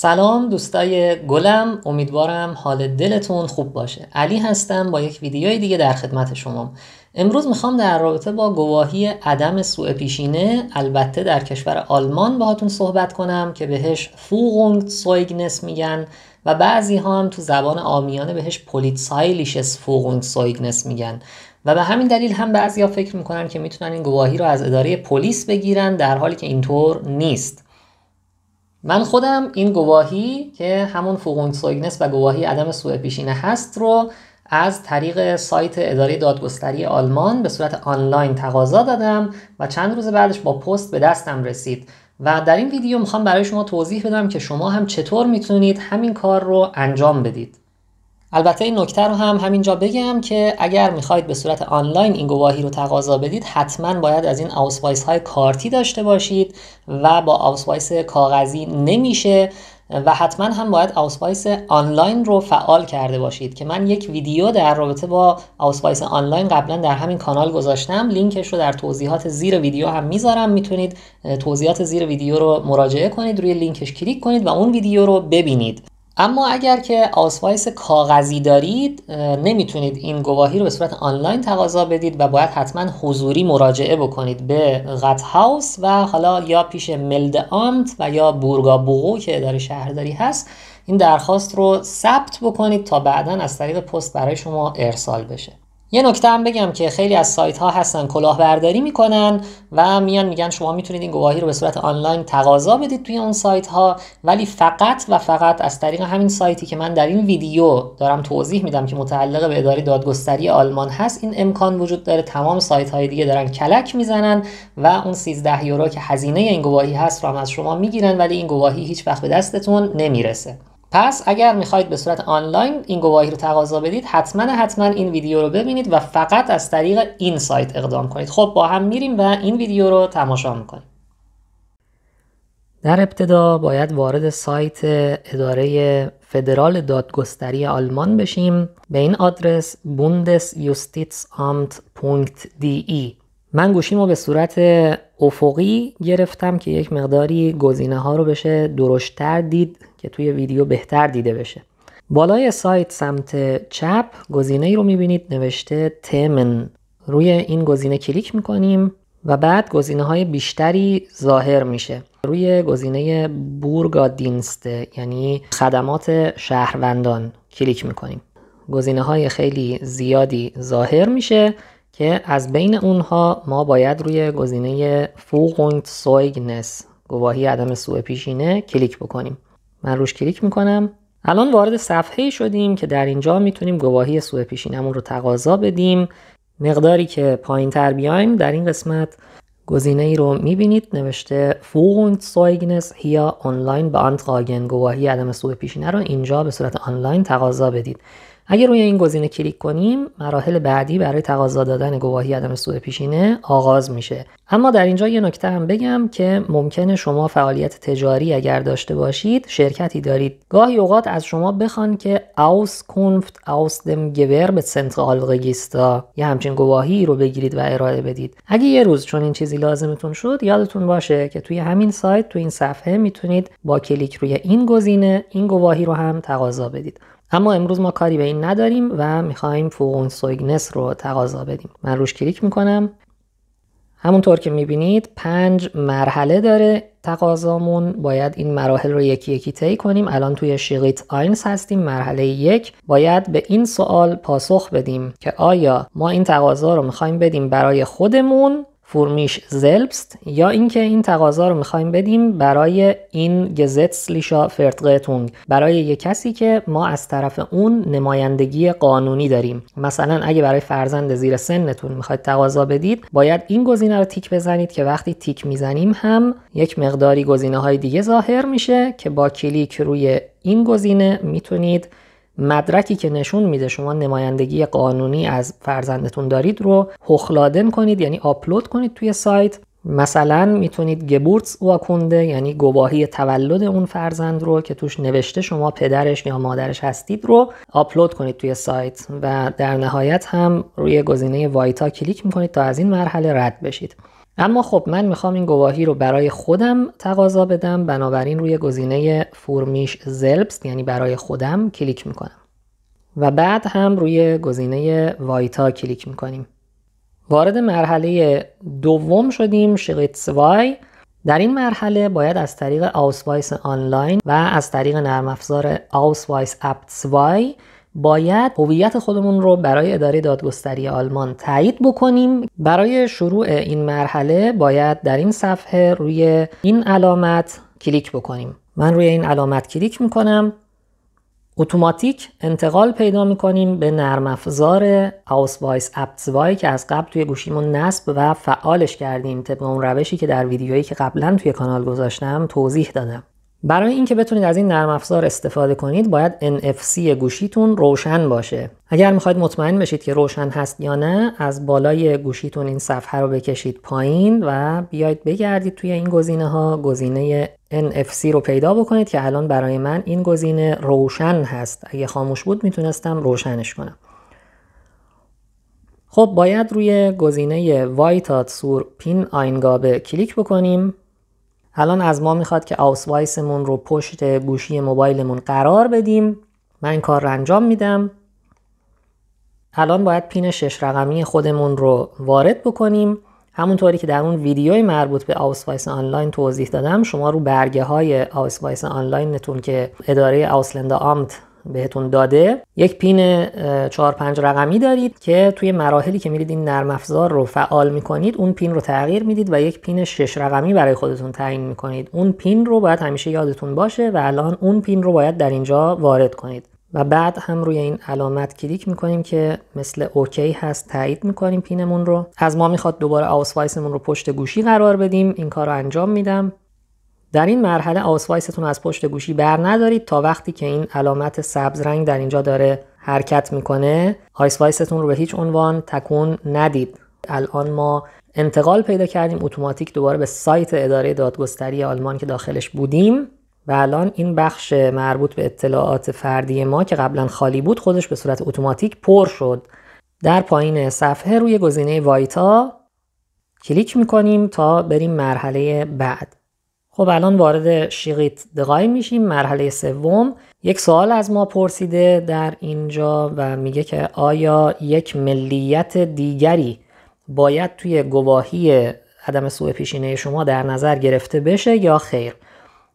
سلام دوستای گلم امیدوارم حال دلتون خوب باشه علی هستم با یک ویدیوی دیگه در خدمت شما امروز میخوام در رابطه با گواهی عدم سوء پیشینه البته در کشور آلمان باهاتون صحبت کنم که بهش فوغونگ سویگنس میگن و بعضی ها هم تو زبان آمیانه بهش پولیتسایلیشس فوغونگ سویگنس میگن و به همین دلیل هم ها فکر میکنن که میتونن این گواهی رو از اداره پلیس بگیرن در حالی که اینطور نیست من خودم این گواهی که همون فوقون سوگنس و گواهی عدم سوء پیشینه هست رو از طریق سایت اداره دادگستری آلمان به صورت آنلاین تقاضا دادم و چند روز بعدش با پست به دستم رسید و در این ویدیو میخوام برای شما توضیح بدم که شما هم چطور میتونید همین کار رو انجام بدید البته این نکته رو هم همینجا بگم که اگر میخواید به صورت آنلاین این گواهی رو تقاضا بدید حتما باید از این آوسوایس های کارتی داشته باشید و با آوسوایس کاغذی نمیشه و حتما هم باید آوسپایس آنلاین رو فعال کرده باشید که من یک ویدیو در رابطه با آوسپایس آنلاین قبلا در همین کانال گذاشتم لینکش رو در توضیحات زیر ویدیو هم میذارم میتونید توضیحات زیر ویدیو رو مراجعه کنید روی لینکش کلیک کنید و اون ویدیو رو ببینید اما اگر که آسوایس کاغذی دارید نمیتونید این گواهی رو به صورت آنلاین تقاضا بدید و باید حتما حضوری مراجعه بکنید به قط هاوس و حالا یا پیش ملد آمت و یا بورگا بوغو که اداره شهرداری هست این درخواست رو ثبت بکنید تا بعدا از طریق پست برای شما ارسال بشه یه نکته هم بگم که خیلی از سایت ها هستن کلاهبرداری میکنن و میان میگن شما میتونید این گواهی رو به صورت آنلاین تقاضا بدید توی اون سایت ها ولی فقط و فقط از طریق همین سایتی که من در این ویدیو دارم توضیح میدم که متعلق به اداره دادگستری آلمان هست این امکان وجود داره تمام سایت های دیگه دارن کلک میزنن و اون 13 یورو که هزینه این گواهی هست رو هم از شما میگیرن ولی این گواهی هیچ وقت به دستتون نمیرسه پس اگر میخواید به صورت آنلاین این گواهی رو تقاضا بدید حتما حتما این ویدیو رو ببینید و فقط از طریق این سایت اقدام کنید خب با هم میریم و این ویدیو رو تماشا میکنیم در ابتدا باید وارد سایت اداره فدرال دادگستری آلمان بشیم به این آدرس bundesjustizamt.de من گوشیمو به صورت افقی گرفتم که یک مقداری گزینه ها رو بشه درشتتر دید که توی ویدیو بهتر دیده بشه بالای سایت سمت چپ گزینه ای رو میبینید نوشته تمن روی این گزینه کلیک میکنیم و بعد گزینه های بیشتری ظاهر میشه روی گزینه بورگادینست یعنی خدمات شهروندان کلیک میکنیم گزینه های خیلی زیادی ظاهر میشه که از بین اونها ما باید روی گزینه فوقونت سویگنس گواهی عدم سوء پیشینه کلیک بکنیم من روش کلیک میکنم الان وارد صفحه شدیم که در اینجا میتونیم گواهی سوء پیشینمون رو تقاضا بدیم مقداری که پایین تر بیایم در این قسمت گزینه ای رو میبینید نوشته فوقونت سویگنس هیا آنلاین به انتقاگن گواهی عدم سوء پیشینه رو اینجا به صورت آنلاین تقاضا بدید اگر روی این گزینه کلیک کنیم مراحل بعدی برای تقاضا دادن گواهی عدم سوء پیشینه آغاز میشه اما در اینجا یه نکته هم بگم که ممکنه شما فعالیت تجاری اگر داشته باشید شرکتی دارید گاهی اوقات از شما بخوان که اوس کنفت اوس دم گور به یه همچین گواهی رو بگیرید و ارائه بدید اگه یه روز چون این چیزی لازمتون شد یادتون باشه که توی همین سایت توی این صفحه میتونید با کلیک روی این گزینه این گواهی رو هم تقاضا بدید اما امروز ما کاری به این نداریم و میخوایم فوقون سویگنس رو تقاضا بدیم من روش کلیک میکنم همونطور که میبینید پنج مرحله داره تقاضامون باید این مراحل رو یکی یکی طی کنیم الان توی شیغیت آینس هستیم مرحله یک باید به این سوال پاسخ بدیم که آیا ما این تقاضا رو میخوایم بدیم برای خودمون فورمیش زلبست یا اینکه این, تقاضا رو میخوایم بدیم برای این گزتسلیشا فرتقتونگ برای یه کسی که ما از طرف اون نمایندگی قانونی داریم مثلا اگه برای فرزند زیر سنتون میخواید تقاضا بدید باید این گزینه رو تیک بزنید که وقتی تیک میزنیم هم یک مقداری گزینه های دیگه ظاهر میشه که با کلیک روی این گزینه میتونید مدرکی که نشون میده شما نمایندگی قانونی از فرزندتون دارید رو هخلادن کنید یعنی آپلود کنید توی سایت مثلا میتونید گبورتس واکونده یعنی گواهی تولد اون فرزند رو که توش نوشته شما پدرش یا مادرش هستید رو آپلود کنید توی سایت و در نهایت هم روی گزینه وایتا کلیک میکنید تا از این مرحله رد بشید اما خب من میخوام این گواهی رو برای خودم تقاضا بدم بنابراین روی گزینه فورمیش زلبس یعنی برای خودم کلیک میکنم و بعد هم روی گزینه وایتا کلیک میکنیم وارد مرحله دوم شدیم شریتس وای در این مرحله باید از طریق آوسوایس آنلاین و از طریق نرم افزار آوسوایس وای باید هویت خودمون رو برای اداره دادگستری آلمان تایید بکنیم برای شروع این مرحله باید در این صفحه روی این علامت کلیک بکنیم من روی این علامت کلیک میکنم اتوماتیک انتقال پیدا میکنیم به نرم افزار آوسوایس که از قبل توی گوشیمون نصب و فعالش کردیم طبق اون روشی که در ویدیویی که قبلا توی کانال گذاشتم توضیح دادم برای اینکه بتونید از این نرم افزار استفاده کنید باید NFC گوشیتون روشن باشه اگر میخواید مطمئن بشید که روشن هست یا نه از بالای گوشیتون این صفحه رو بکشید پایین و بیاید بگردید توی این گزینه ها گزینه NFC رو پیدا بکنید که الان برای من این گزینه روشن هست اگه خاموش بود میتونستم روشنش کنم خب باید روی گزینه وایتات سور پین آینگابه کلیک بکنیم الان از ما میخواد که وایسمون رو پشت گوشی موبایلمون قرار بدیم من کار رو انجام میدم الان باید پین شش رقمی خودمون رو وارد بکنیم همونطوری که در اون ویدیوی مربوط به وایس آنلاین توضیح دادم شما رو برگه های آنلاین آنلاینتون که اداره آوسلندا آمت بهتون داده یک پین 4 5 رقمی دارید که توی مراحلی که میرید این نرم افزار رو فعال میکنید اون پین رو تغییر میدید و یک پین 6 رقمی برای خودتون تعیین میکنید اون پین رو باید همیشه یادتون باشه و الان اون پین رو باید در اینجا وارد کنید و بعد هم روی این علامت کلیک میکنیم که مثل اوکی هست تایید میکنیم پینمون رو از ما میخواد دوباره آوسوایسمون رو پشت گوشی قرار بدیم این کار رو انجام میدم در این مرحله آسوایستون از پشت گوشی بر ندارید تا وقتی که این علامت سبز رنگ در اینجا داره حرکت میکنه وایستون رو به هیچ عنوان تکون ندید الان ما انتقال پیدا کردیم اتوماتیک دوباره به سایت اداره دادگستری آلمان که داخلش بودیم و الان این بخش مربوط به اطلاعات فردی ما که قبلا خالی بود خودش به صورت اتوماتیک پر شد در پایین صفحه روی گزینه وایتا کلیک میکنیم تا بریم مرحله بعد خب الان وارد شیقیت دقای میشیم مرحله سوم یک سوال از ما پرسیده در اینجا و میگه که آیا یک ملیت دیگری باید توی گواهی عدم سوء پیشینه شما در نظر گرفته بشه یا خیر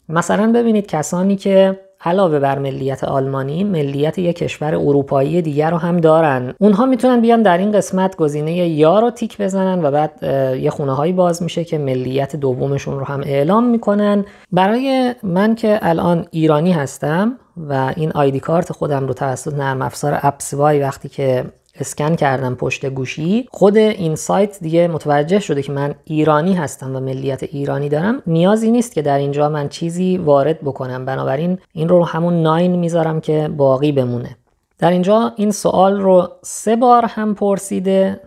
مثلا ببینید کسانی که علاوه بر ملیت آلمانی ملیت یک کشور اروپایی دیگر رو هم دارن اونها میتونن بیان در این قسمت گزینه یا رو تیک بزنن و بعد یه خونه هایی باز میشه که ملیت دومشون رو هم اعلام میکنن برای من که الان ایرانی هستم و این آیدی کارت خودم رو توسط نرم افزار اپسوای وقتی که اسکن کردم پشت گوشی خود این سایت دیگه متوجه شده که من ایرانی هستم و ملیت ایرانی دارم نیازی نیست که در اینجا من چیزی وارد بکنم بنابراین این رو همون ناین میذارم که باقی بمونه در اینجا این سوال رو سه بار هم پرسیده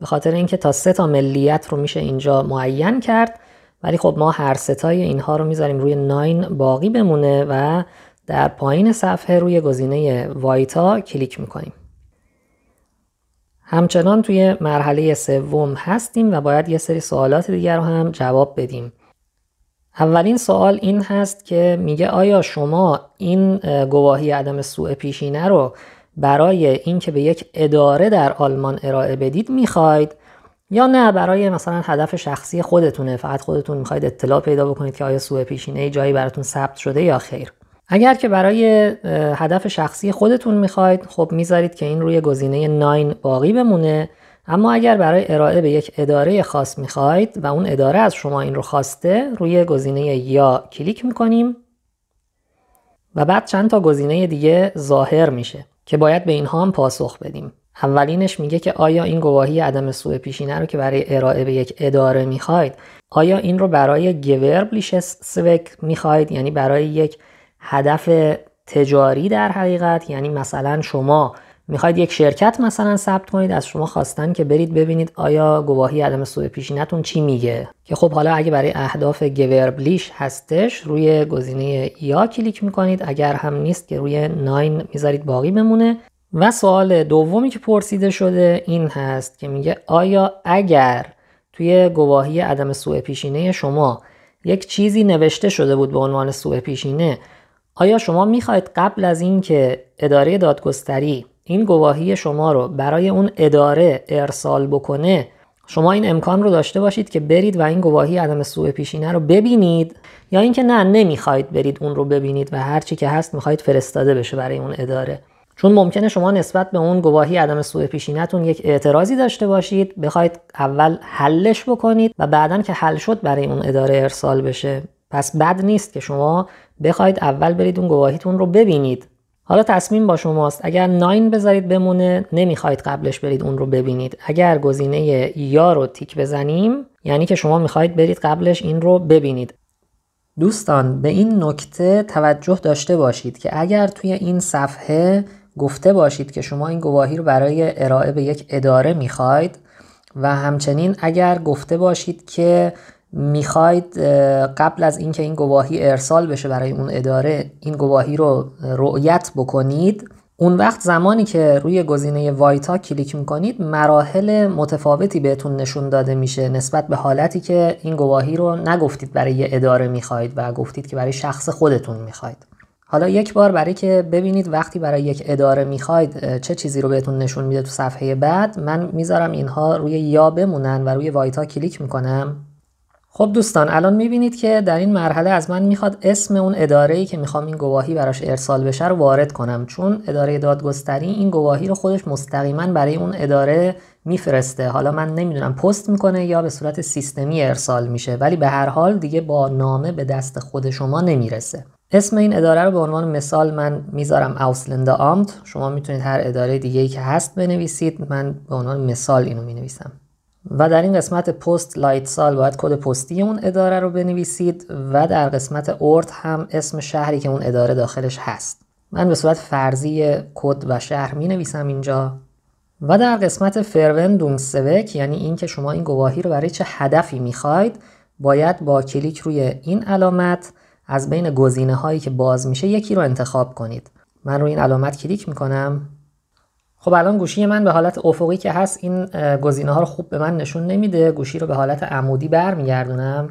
به خاطر اینکه تا سه تا ملیت رو میشه اینجا معین کرد ولی خب ما هر ستای اینها رو میذاریم روی ناین باقی بمونه و در پایین صفحه روی گزینه وایتا کلیک میکنیم همچنان توی مرحله سوم هستیم و باید یه سری سوالات دیگر رو هم جواب بدیم اولین سوال این هست که میگه آیا شما این گواهی عدم سوء پیشینه رو برای اینکه به یک اداره در آلمان ارائه بدید میخواید یا نه برای مثلا هدف شخصی خودتونه فقط خودتون میخواید اطلاع پیدا بکنید که آیا سوء پیشینه جایی براتون ثبت شده یا خیر اگر که برای هدف شخصی خودتون میخواید خب میذارید که این روی گزینه 9 باقی بمونه اما اگر برای ارائه به یک اداره خاص میخواید و اون اداره از شما این رو خواسته روی گزینه یا کلیک میکنیم و بعد چند تا گزینه دیگه ظاهر میشه که باید به اینها هم پاسخ بدیم اولینش میگه که آیا این گواهی عدم سوء پیشینه رو که برای ارائه به یک اداره میخواید آیا این رو برای سوک میخواید یعنی برای یک هدف تجاری در حقیقت یعنی مثلا شما میخواید یک شرکت مثلا ثبت کنید از شما خواستن که برید ببینید آیا گواهی عدم سوء پیشینتون چی میگه که خب حالا اگه برای اهداف گوربلیش هستش روی گزینه یا کلیک میکنید اگر هم نیست که روی ناین میذارید باقی بمونه و سوال دومی که پرسیده شده این هست که میگه آیا اگر توی گواهی عدم سوء پیشینه شما یک چیزی نوشته شده بود به عنوان سوء پیشینه آیا شما میخواهید قبل از اینکه اداره دادگستری این گواهی شما رو برای اون اداره ارسال بکنه شما این امکان رو داشته باشید که برید و این گواهی عدم سوء پیشینه رو ببینید یا اینکه نه نمیخواید برید اون رو ببینید و هر چی که هست میخواید فرستاده بشه برای اون اداره چون ممکنه شما نسبت به اون گواهی عدم سوء پیشینتون یک اعتراضی داشته باشید بخواید اول حلش بکنید و بعدا که حل شد برای اون اداره ارسال بشه پس بد نیست که شما بخواید اول برید اون گواهیتون رو ببینید حالا تصمیم با شماست اگر ناین بذارید بمونه نمیخواید قبلش برید اون رو ببینید اگر گزینه یا رو تیک بزنیم یعنی که شما میخواید برید قبلش این رو ببینید دوستان به این نکته توجه داشته باشید که اگر توی این صفحه گفته باشید که شما این گواهی رو برای ارائه به یک اداره میخواید و همچنین اگر گفته باشید که میخواید قبل از اینکه این گواهی ارسال بشه برای اون اداره این گواهی رو رؤیت بکنید اون وقت زمانی که روی گزینه وایتا کلیک میکنید مراحل متفاوتی بهتون نشون داده میشه نسبت به حالتی که این گواهی رو نگفتید برای یه اداره میخواید و گفتید که برای شخص خودتون میخواید حالا یک بار برای که ببینید وقتی برای یک اداره میخواید چه چیزی رو بهتون نشون میده تو صفحه بعد من میذارم اینها روی یا بمونن و روی وایتا کلیک میکنم خب دوستان الان میبینید که در این مرحله از من میخواد اسم اون اداره ای که میخوام این گواهی براش ارسال بشه رو وارد کنم چون اداره دادگستری این گواهی رو خودش مستقیما برای اون اداره میفرسته حالا من نمیدونم پست میکنه یا به صورت سیستمی ارسال میشه ولی به هر حال دیگه با نامه به دست خود شما نمیرسه اسم این اداره رو به عنوان مثال من میذارم اوسلند آمت شما میتونید هر اداره دیگه ای که هست بنویسید من به عنوان مثال اینو مینویسم و در این قسمت پست لایت سال باید کد پستی اون اداره رو بنویسید و در قسمت اورت هم اسم شهری که اون اداره داخلش هست من به صورت فرضی کد و شهر می نویسم اینجا و در قسمت فروندون سوک یعنی اینکه شما این گواهی رو برای چه هدفی میخواید باید با کلیک روی این علامت از بین گزینه هایی که باز میشه یکی رو انتخاب کنید من روی این علامت کلیک میکنم خب الان گوشی من به حالت افقی که هست این گزینه ها رو خوب به من نشون نمیده گوشی رو به حالت عمودی برمیگردونم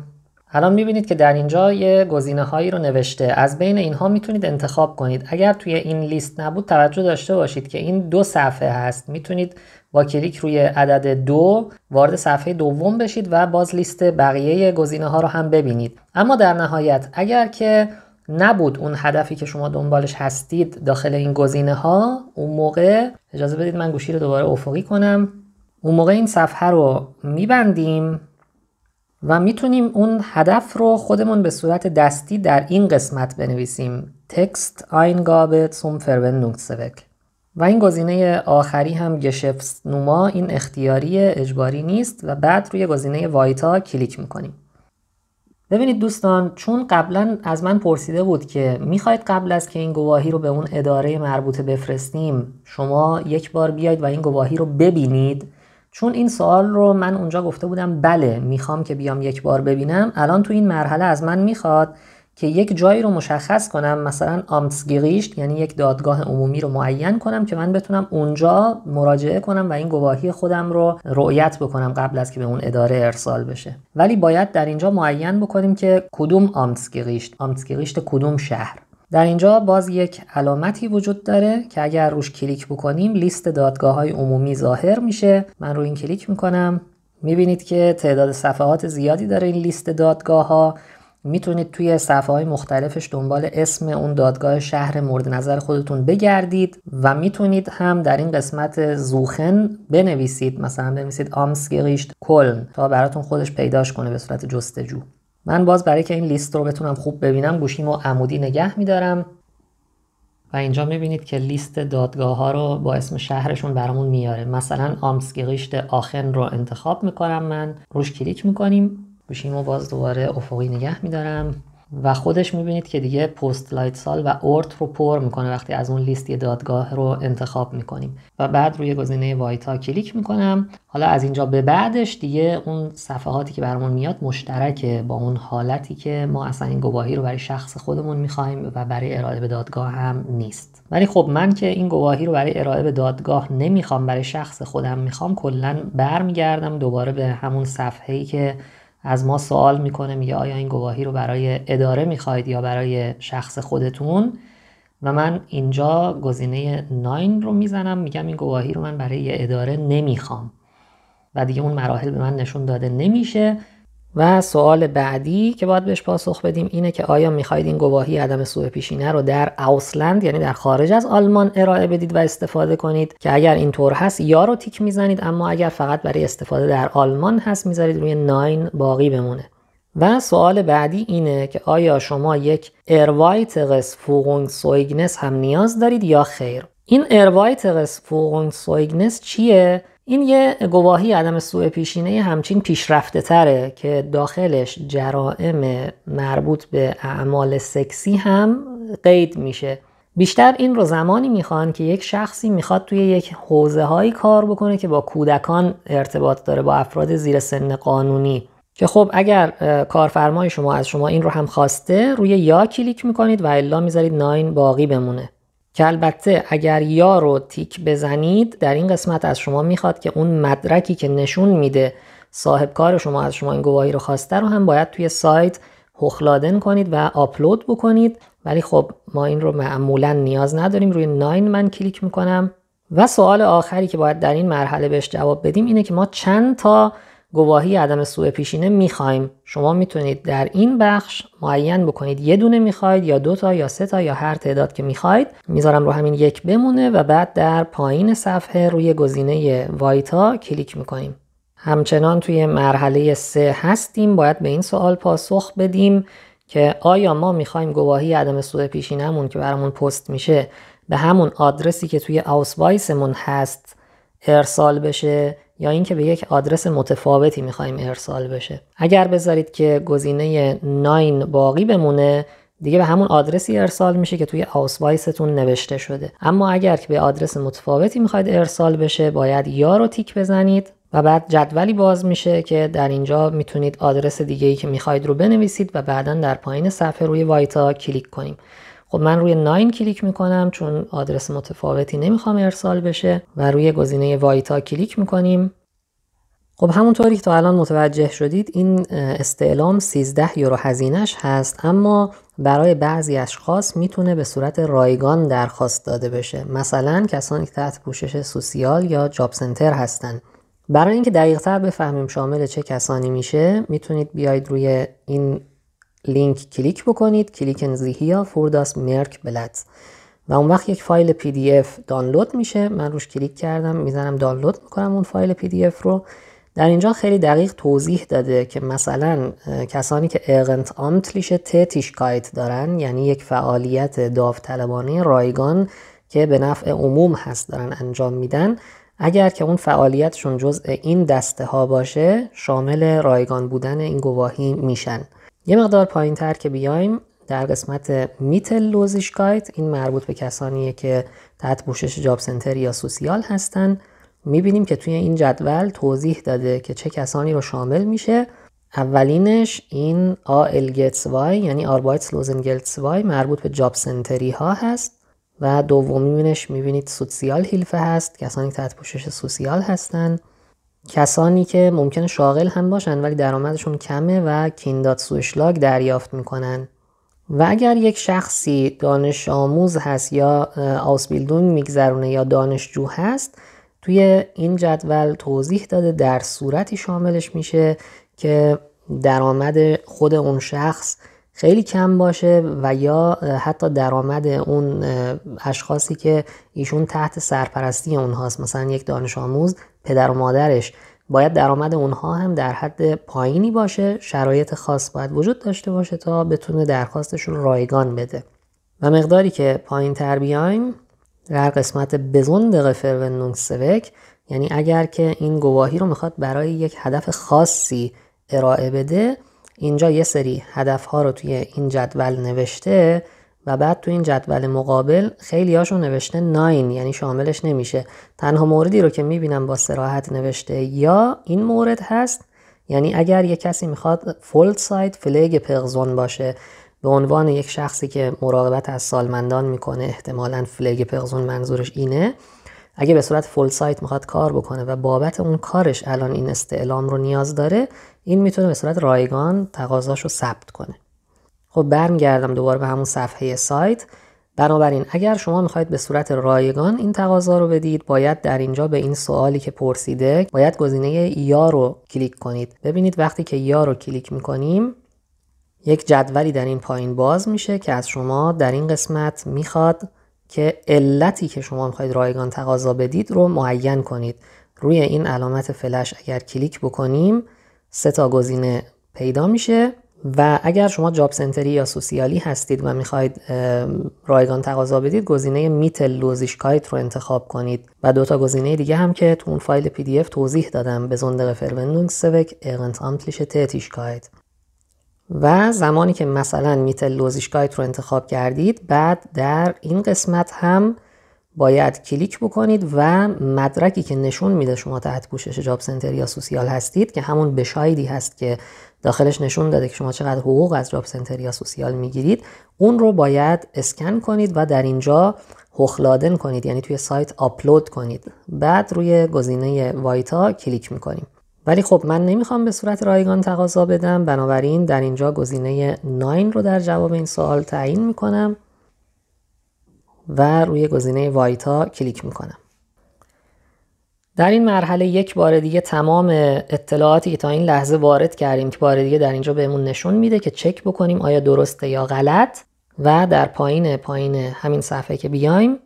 الان میبینید که در اینجا یه گزینه هایی رو نوشته از بین اینها میتونید انتخاب کنید اگر توی این لیست نبود توجه داشته باشید که این دو صفحه هست میتونید با کلیک روی عدد دو وارد صفحه دوم بشید و باز لیست بقیه گزینه ها رو هم ببینید اما در نهایت اگر که نبود اون هدفی که شما دنبالش هستید داخل این گزینه ها اون موقع اجازه بدید من گوشی رو دوباره افقی کنم اون موقع این صفحه رو میبندیم و میتونیم اون هدف رو خودمون به صورت دستی در این قسمت بنویسیم تکست سوم zum و این گزینه آخری هم گشفت نوما این اختیاری اجباری نیست و بعد روی گزینه وایتا کلیک میکنیم ببینید دوستان چون قبلا از من پرسیده بود که میخواید قبل از که این گواهی رو به اون اداره مربوطه بفرستیم شما یک بار بیاید و این گواهی رو ببینید چون این سوال رو من اونجا گفته بودم بله میخوام که بیام یک بار ببینم الان تو این مرحله از من میخواد که یک جایی رو مشخص کنم مثلا آمتسگیریشت یعنی یک دادگاه عمومی رو معین کنم که من بتونم اونجا مراجعه کنم و این گواهی خودم رو رؤیت بکنم قبل از که به اون اداره ارسال بشه ولی باید در اینجا معین بکنیم که کدوم آمتسگیریشت آمتسگیریشت کدوم شهر در اینجا باز یک علامتی وجود داره که اگر روش کلیک بکنیم لیست دادگاه های عمومی ظاهر میشه من روی این کلیک میکنم میبینید که تعداد صفحات زیادی داره این لیست دادگاه ها میتونید توی صفحه های مختلفش دنبال اسم اون دادگاه شهر مورد نظر خودتون بگردید و میتونید هم در این قسمت زوخن بنویسید مثلا بنویسید آمسگریشت کلن تا براتون خودش پیداش کنه به صورت جستجو من باز برای که این لیست رو بتونم خوب ببینم و عمودی نگه میدارم و اینجا میبینید که لیست دادگاه ها رو با اسم شهرشون برامون میاره مثلا آمسگریشت آخن رو انتخاب میکنم من روش کلیک میکنیم گوشیم رو باز دوباره افقی نگه میدارم و خودش میبینید که دیگه پست لایت سال و اورت رو پر میکنه وقتی از اون لیستی دادگاه رو انتخاب میکنیم و بعد روی گزینه وایتا کلیک میکنم حالا از اینجا به بعدش دیگه اون صفحاتی که برامون میاد مشترکه با اون حالتی که ما اصلا این گواهی رو برای شخص خودمون میخوایم و برای ارائه به دادگاه هم نیست ولی خب من که این گواهی رو برای ارائه به دادگاه نمیخوام برای شخص خودم میخوام کلا برمیگردم دوباره به همون صفحه‌ای که از ما سوال میکنه میگه آیا این گواهی رو برای اداره میخواید یا برای شخص خودتون و من اینجا گزینه ناین رو میزنم میگم این گواهی رو من برای اداره نمیخوام و دیگه اون مراحل به من نشون داده نمیشه و سوال بعدی که باید بهش پاسخ بدیم اینه که آیا میخواهید این گواهی عدم سوء پیشینه رو در اوسلند یعنی در خارج از آلمان ارائه بدید و استفاده کنید که اگر اینطور هست یا رو تیک میزنید اما اگر فقط برای استفاده در آلمان هست میذارید روی ناین باقی بمونه و سوال بعدی اینه که آیا شما یک قس فوقون سویگنس هم نیاز دارید یا خیر این قس فوقون سویگنس چیه این یه گواهی عدم سوء پیشینه همچین پیشرفته تره که داخلش جرائم مربوط به اعمال سکسی هم قید میشه بیشتر این رو زمانی میخوان که یک شخصی میخواد توی یک حوزه هایی کار بکنه که با کودکان ارتباط داره با افراد زیر سن قانونی که خب اگر کارفرمای شما از شما این رو هم خواسته روی یا کلیک میکنید و الا میذارید ناین باقی بمونه که البته اگر یا رو تیک بزنید در این قسمت از شما میخواد که اون مدرکی که نشون میده صاحب کار شما از شما این گواهی رو خواسته رو هم باید توی سایت هخلادن کنید و آپلود بکنید ولی خب ما این رو معمولا نیاز نداریم روی ناین من کلیک میکنم و سوال آخری که باید در این مرحله بهش جواب بدیم اینه که ما چند تا گواهی عدم سوء پیشینه میخوایم شما میتونید در این بخش معین بکنید یه دونه میخواید یا دو تا یا سه تا یا هر تعداد که میخواید میذارم رو همین یک بمونه و بعد در پایین صفحه روی گزینه وایتا کلیک میکنیم همچنان توی مرحله سه هستیم باید به این سوال پاسخ بدیم که آیا ما میخوایم گواهی عدم سوء پیشینمون که برامون پست میشه به همون آدرسی که توی آوسوایسمون هست ارسال بشه یا اینکه به یک آدرس متفاوتی میخوایم ارسال بشه اگر بذارید که گزینه 9 باقی بمونه دیگه به همون آدرسی ارسال میشه که توی آسوایستون نوشته شده اما اگر که به آدرس متفاوتی میخواید ارسال بشه باید یا رو تیک بزنید و بعد جدولی باز میشه که در اینجا میتونید آدرس دیگه ای که میخواید رو بنویسید و بعدا در پایین صفحه روی وایتا کلیک کنیم خب من روی 9 کلیک میکنم چون آدرس متفاوتی نمیخوام ارسال بشه و روی گزینه وایتا کلیک میکنیم خب همونطوری که تا الان متوجه شدید این استعلام 13 یورو هزینش هست اما برای بعضی اشخاص میتونه به صورت رایگان درخواست داده بشه مثلا کسانی که تحت پوشش سوسیال یا جاب سنتر هستن برای اینکه دقیقتر بفهمیم شامل چه کسانی میشه میتونید بیاید روی این لینک کلیک بکنید کلیکن زیهیا فورداس مرک بلت و اون وقت یک فایل پی دی اف دانلود میشه من روش کلیک کردم میزنم دانلود میکنم اون فایل پی دی اف رو در اینجا خیلی دقیق توضیح داده که مثلا کسانی که اغنت آمتلیش کایت دارن یعنی یک فعالیت داوطلبانه رایگان که به نفع عموم هست دارن انجام میدن اگر که اون فعالیتشون جزء این دسته ها باشه شامل رایگان بودن این گواهی میشن یه مقدار پایین تر که بیایم در قسمت میتل گاید این مربوط به کسانیه که تحت پوشش جاب سنتر یا سوسیال هستن میبینیم که توی این جدول توضیح داده که چه کسانی رو شامل میشه اولینش این آلگتس وای یعنی آربایتس لوزنگلتس وای مربوط به جاب سنتری ها هست و دومینش میبینید سوسیال هیلفه هست کسانی که تحت پوشش سوسیال هستن کسانی که ممکنه شاغل هم باشن ولی درآمدشون کمه و کینداد سوشلاگ دریافت میکنن و اگر یک شخصی دانش آموز هست یا آسبیلدون میگذرونه یا دانشجو هست توی این جدول توضیح داده در صورتی شاملش میشه که درآمد خود اون شخص خیلی کم باشه و یا حتی درآمد اون اشخاصی که ایشون تحت سرپرستی اونهاست مثلا یک دانش آموز پدر و مادرش باید درآمد اونها هم در حد پایینی باشه شرایط خاص باید وجود داشته باشه تا بتونه درخواستشون رایگان بده و مقداری که پایین تر بیایم در قسمت بزون دقه و نونسوک یعنی اگر که این گواهی رو میخواد برای یک هدف خاصی ارائه بده اینجا یه سری هدف ها رو توی این جدول نوشته و بعد تو این جدول مقابل خیلی هاشون نوشته ناین یعنی شاملش نمیشه تنها موردی رو که میبینم با سراحت نوشته یا این مورد هست یعنی اگر یه کسی میخواد فول سایت فلگ پغزون باشه به عنوان یک شخصی که مراقبت از سالمندان میکنه احتمالا فلگ پغزون منظورش اینه اگه به صورت فول سایت میخواد کار بکنه و بابت اون کارش الان این استعلام رو نیاز داره این میتونه به صورت رایگان تقاضاش رو ثبت کنه خب برمیگردم دوباره به همون صفحه سایت بنابراین اگر شما میخواید به صورت رایگان این تقاضا رو بدید باید در اینجا به این سوالی که پرسیده باید گزینه یا رو کلیک کنید ببینید وقتی که یا رو کلیک میکنیم یک جدولی در این پایین باز میشه که از شما در این قسمت میخواد که علتی که شما میخواید رایگان تقاضا بدید رو معین کنید روی این علامت فلش اگر کلیک بکنیم سه تا گزینه پیدا میشه و اگر شما جاب سنتری یا سوسیالی هستید و میخواید رایگان تقاضا بدید گزینه میتل لوزیشکایت رو انتخاب کنید و دوتا گزینه دیگه هم که تو اون فایل پی دی اف توضیح دادم به زندگه فروندونگ سوک اغنت آمتلیش تیتیشکایت و زمانی که مثلا میتل لوزیشکایت رو انتخاب کردید بعد در این قسمت هم باید کلیک بکنید و مدرکی که نشون میده شما تحت پوشش جاب سنتر یا سوسیال هستید که همون بشایدی هست که داخلش نشون داده که شما چقدر حقوق از جاب سنتر یا سوسیال میگیرید اون رو باید اسکن کنید و در اینجا هخلادن کنید یعنی توی سایت آپلود کنید بعد روی گزینه وایتا کلیک میکنیم ولی خب من نمیخوام به صورت رایگان تقاضا بدم بنابراین در اینجا گزینه 9 رو در جواب این سوال تعیین میکنم و روی گزینه وایتا کلیک میکنم در این مرحله یک بار دیگه تمام اطلاعاتی که تا این لحظه وارد کردیم که بار دیگه در اینجا بهمون نشون میده که چک بکنیم آیا درسته یا غلط و در پایین پایین همین صفحه که بیایم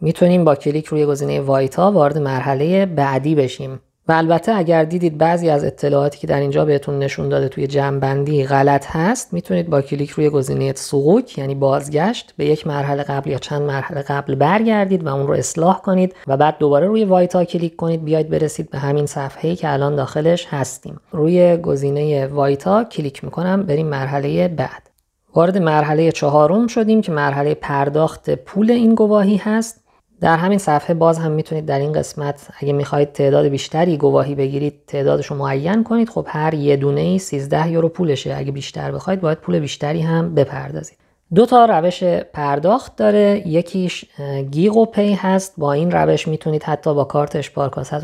میتونیم با کلیک روی گزینه وایتا وارد مرحله بعدی بشیم و البته اگر دیدید بعضی از اطلاعاتی که در اینجا بهتون نشون داده توی جمعبندی غلط هست میتونید با کلیک روی گزینه سقوط یعنی بازگشت به یک مرحله قبل یا چند مرحله قبل برگردید و اون رو اصلاح کنید و بعد دوباره روی وایتا کلیک کنید بیاید برسید به همین صفحه‌ای که الان داخلش هستیم روی گزینه وایتا کلیک میکنم بریم مرحله بعد وارد مرحله چهارم شدیم که مرحله پرداخت پول این گواهی هست در همین صفحه باز هم میتونید در این قسمت اگه میخواهید تعداد بیشتری گواهی بگیرید تعدادش رو معین کنید خب هر یه دونه ای 13 یورو پولشه اگه بیشتر بخواید باید پول بیشتری هم بپردازید دو تا روش پرداخت داره یکیش گیگ و پی هست با این روش میتونید حتی با کارت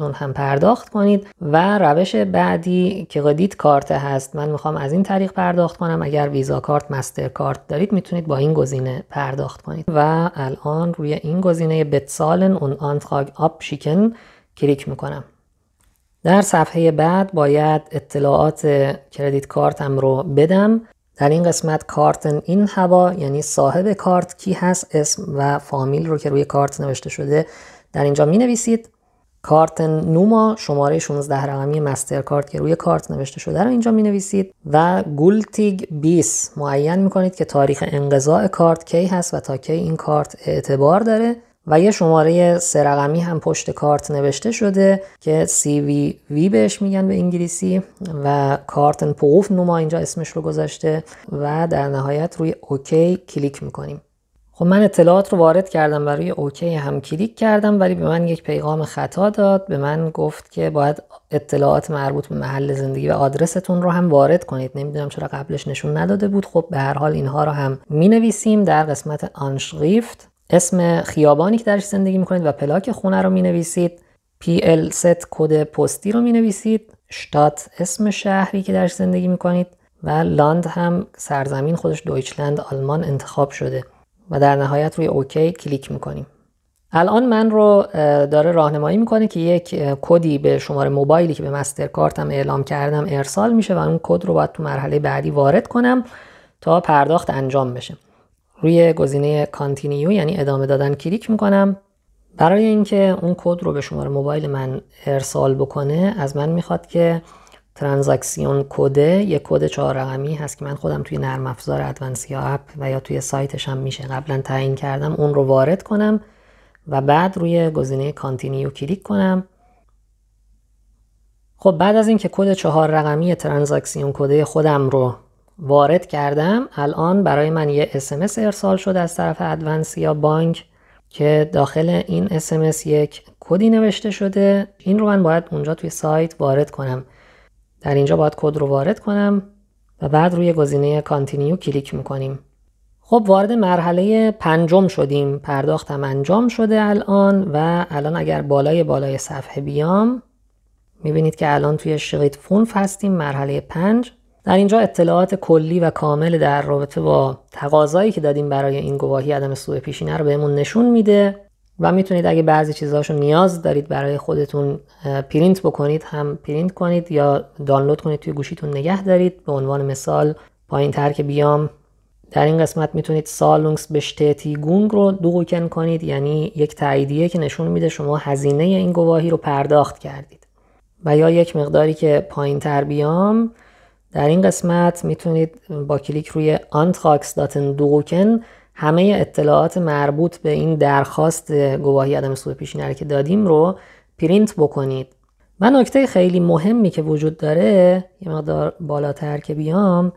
اون هم پرداخت کنید و روش بعدی کردیت کارت هست من میخوام از این طریق پرداخت کنم اگر ویزا کارت مستر کارت دارید میتونید با این گزینه پرداخت کنید و الان روی این گزینه بتسالن اون آنتراگ اپ شیکن کلیک میکنم در صفحه بعد باید اطلاعات کردیت کارتم رو بدم در این قسمت کارتن این هوا یعنی صاحب کارت کی هست اسم و فامیل رو که روی کارت نوشته شده در اینجا می نویسید کارتن نوما شماره 16 رقمی کارت که روی کارت نوشته شده رو اینجا می نویسید و گولتیگ 20 معین می کنید که تاریخ انقضاء کارت کی هست و تا کی این کارت اعتبار داره و یه شماره سرقمی هم پشت کارت نوشته شده که سی وی وی بهش میگن به انگلیسی و کارتن پوف نوما اینجا اسمش رو گذاشته و در نهایت روی اوکی کلیک میکنیم خب من اطلاعات رو وارد کردم و روی اوکی هم کلیک کردم ولی به من یک پیغام خطا داد به من گفت که باید اطلاعات مربوط به محل زندگی و آدرستون رو هم وارد کنید نمیدونم چرا قبلش نشون نداده بود خب به هر حال اینها رو هم می در قسمت آنشریفت اسم خیابانی که درش زندگی میکنید و پلاک خونه رو مینویسید ال ست کد پستی رو مینویسید شتات اسم شهری که درش زندگی میکنید و لاند هم سرزمین خودش دویچلند آلمان انتخاب شده و در نهایت روی اوکی کلیک میکنیم الان من رو داره راهنمایی میکنه که یک کدی به شماره موبایلی که به مسترکارت کارتم اعلام کردم ارسال میشه و اون کد رو باید تو مرحله بعدی وارد کنم تا پرداخت انجام بشه روی گزینه کانتینیو یعنی ادامه دادن کلیک میکنم برای اینکه اون کد رو به شماره موبایل من ارسال بکنه از من میخواد که ترانزکسیون کده یه کد چهار رقمی هست که من خودم توی نرم افزار یا اپ و یا توی سایتش هم میشه قبلا تعیین کردم اون رو وارد کنم و بعد روی گزینه کانتینیو کلیک کنم خب بعد از اینکه کد چهار رقمی ترانزکسیون کده خودم رو وارد کردم الان برای من یه اسمس ارسال شده از طرف یا بانک که داخل این اسمس یک کدی نوشته شده این رو من باید اونجا توی سایت وارد کنم در اینجا باید کد رو وارد کنم و بعد روی گزینه کانتینیو کلیک میکنیم خب وارد مرحله پنجم شدیم پرداختم انجام شده الان و الان اگر بالای بالای صفحه بیام میبینید که الان توی شقیت فونف هستیم مرحله پنج در اینجا اطلاعات کلی و کامل در رابطه با تقاضایی که دادیم برای این گواهی عدم سوء پیشینه رو بهمون نشون میده و میتونید اگه بعضی چیزاشو نیاز دارید برای خودتون پرینت بکنید هم پرینت کنید یا دانلود کنید توی گوشیتون نگه دارید به عنوان مثال پایین تر که بیام در این قسمت میتونید سالونگس بشتتی گونگ رو دوگوکن کنید یعنی یک تاییدیه که نشون میده شما هزینه این گواهی رو پرداخت کردید و یا یک مقداری که پایین تر بیام در این قسمت میتونید با کلیک روی antrax.doken e همه اطلاعات مربوط به این درخواست گواهی عدم سوء پیشینه که دادیم رو پرینت بکنید و نکته خیلی مهمی که وجود داره یه مقدار بالاتر که بیام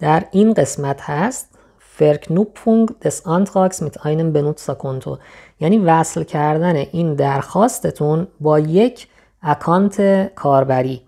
در این قسمت هست فرکنوپفونگ دس آنتراکس میت آینم بنوت ساکنتو یعنی وصل کردن این درخواستتون با یک اکانت کاربری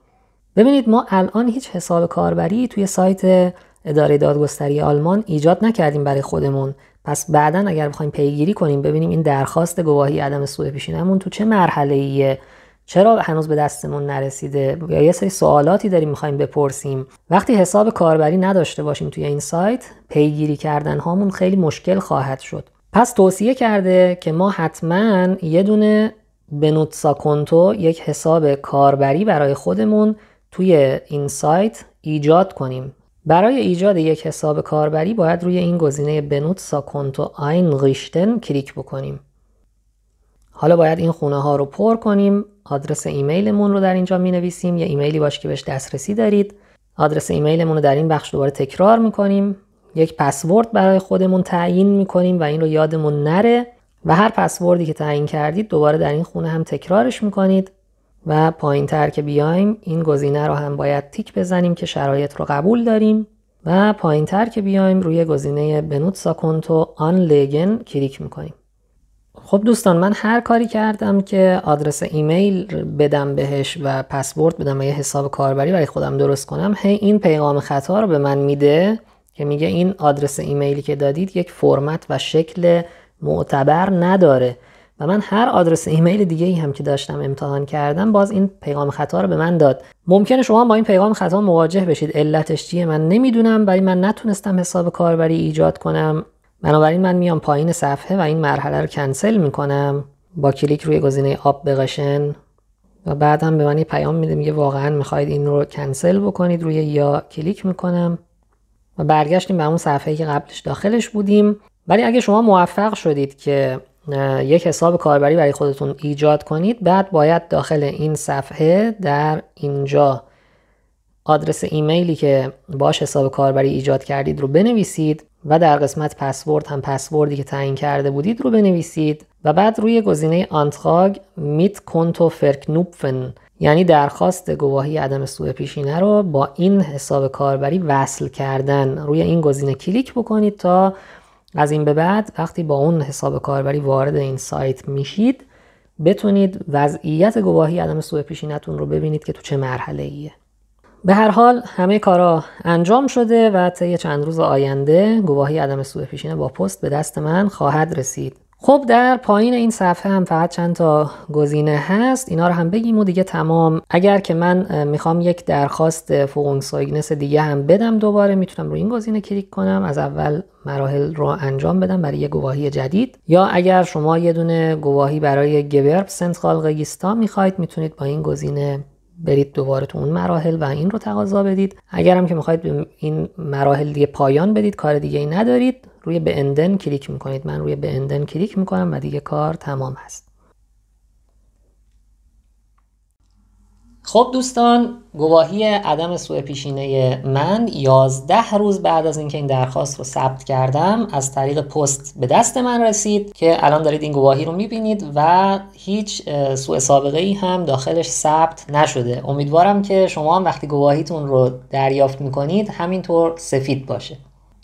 ببینید ما الان هیچ حساب کاربری توی سایت اداره دادگستری آلمان ایجاد نکردیم برای خودمون پس بعدا اگر بخوایم پیگیری کنیم ببینیم این درخواست گواهی عدم سوء پیشینمون تو چه مرحله ایه چرا هنوز به دستمون نرسیده یا یه سری سوالاتی داریم میخوایم بپرسیم وقتی حساب کاربری نداشته باشیم توی این سایت پیگیری کردن هامون خیلی مشکل خواهد شد پس توصیه کرده که ما حتما یه دونه بنوتسا کنتو یک حساب کاربری برای خودمون توی این سایت ایجاد کنیم برای ایجاد یک حساب کاربری باید روی این گزینه بنوت ساکنتو آین ریشتن کلیک بکنیم حالا باید این خونه ها رو پر کنیم آدرس ایمیلمون رو در اینجا می نویسیم یا ایمیلی باش که بهش دسترسی دارید آدرس ایمیلمون رو در این بخش دوباره تکرار می کنیم یک پسورد برای خودمون تعیین می کنیم و این رو یادمون نره و هر پسوردی که تعیین کردید دوباره در این خونه هم تکرارش می کنید و پایین تر که بیایم این گزینه رو هم باید تیک بزنیم که شرایط رو قبول داریم و پایین تر که بیایم روی گزینه بنوت ساکونتو آن لگن کلیک میکنیم خب دوستان من هر کاری کردم که آدرس ایمیل بدم بهش و پسورد بدم و یه حساب کاربری برای خودم درست کنم هی این پیغام خطا رو به من میده که میگه این آدرس ایمیلی که دادید یک فرمت و شکل معتبر نداره و من هر آدرس ایمیل دیگه ای هم که داشتم امتحان کردم باز این پیغام خطا رو به من داد ممکنه شما با این پیغام خطا مواجه بشید علتش چیه من نمیدونم ولی من نتونستم حساب کاربری ایجاد کنم بنابراین من میام پایین صفحه و این مرحله رو کنسل میکنم با کلیک روی گزینه آب بقشن و بعد هم به من یه پیام میده میگه واقعا میخواید این رو کنسل بکنید روی یا کلیک میکنم و برگشتیم به اون صفحه که قبلش داخلش بودیم ولی اگه شما موفق شدید که یک حساب کاربری برای خودتون ایجاد کنید بعد باید داخل این صفحه در اینجا آدرس ایمیلی که باش حساب کاربری ایجاد کردید رو بنویسید و در قسمت پسورد هم پسوردی که تعیین کرده بودید رو بنویسید و بعد روی گزینه آنتراگ میت کنتو فرکنوپفن یعنی درخواست گواهی عدم سوء پیشینه رو با این حساب کاربری وصل کردن روی این گزینه کلیک بکنید تا از این به بعد وقتی با اون حساب کاربری وارد این سایت میشید بتونید وضعیت گواهی عدم سوء پیشینتون رو ببینید که تو چه مرحله ایه به هر حال همه کارا انجام شده و طی چند روز آینده گواهی عدم سوء پیشینه با پست به دست من خواهد رسید خب در پایین این صفحه هم فقط چند تا گزینه هست اینا رو هم بگیم و دیگه تمام اگر که من میخوام یک درخواست فوقون سایگنس دیگه هم بدم دوباره میتونم روی این گزینه کلیک کنم از اول مراحل رو انجام بدم برای یه گواهی جدید یا اگر شما یه دونه گواهی برای گبرب سنت خالقیستا میخواید میتونید با این گزینه برید دوباره تو اون مراحل و این رو تقاضا بدید اگرم که میخواید این مراحل دیگه پایان بدید کار دیگه ای ندارید روی به اندن کلیک میکنید من روی به اندن کلیک میکنم و دیگه کار تمام هست خب دوستان گواهی عدم سوء پیشینه من 11 روز بعد از اینکه این درخواست رو ثبت کردم از طریق پست به دست من رسید که الان دارید این گواهی رو میبینید و هیچ سوء سابقه ای هم داخلش ثبت نشده امیدوارم که شما هم وقتی گواهیتون رو دریافت میکنید همینطور سفید باشه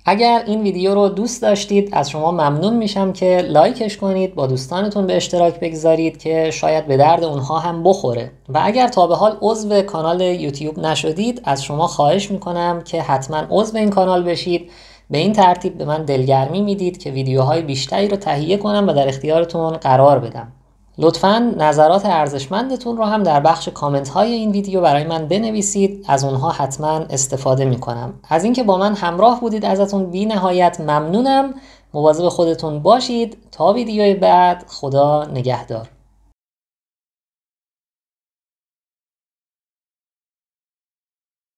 اگر این ویدیو رو دوست داشتید از شما ممنون میشم که لایکش کنید با دوستانتون به اشتراک بگذارید که شاید به درد اونها هم بخوره و اگر تا به حال عضو کانال یوتیوب نشدید از شما خواهش میکنم که حتما عضو این کانال بشید به این ترتیب به من دلگرمی میدید که ویدیوهای بیشتری رو تهیه کنم و در اختیارتون قرار بدم لطفا نظرات ارزشمندتون رو هم در بخش کامنت های این ویدیو برای من بنویسید از اونها حتما استفاده می کنم از اینکه با من همراه بودید ازتون بی نهایت ممنونم مواظب خودتون باشید تا ویدیوی بعد خدا نگهدار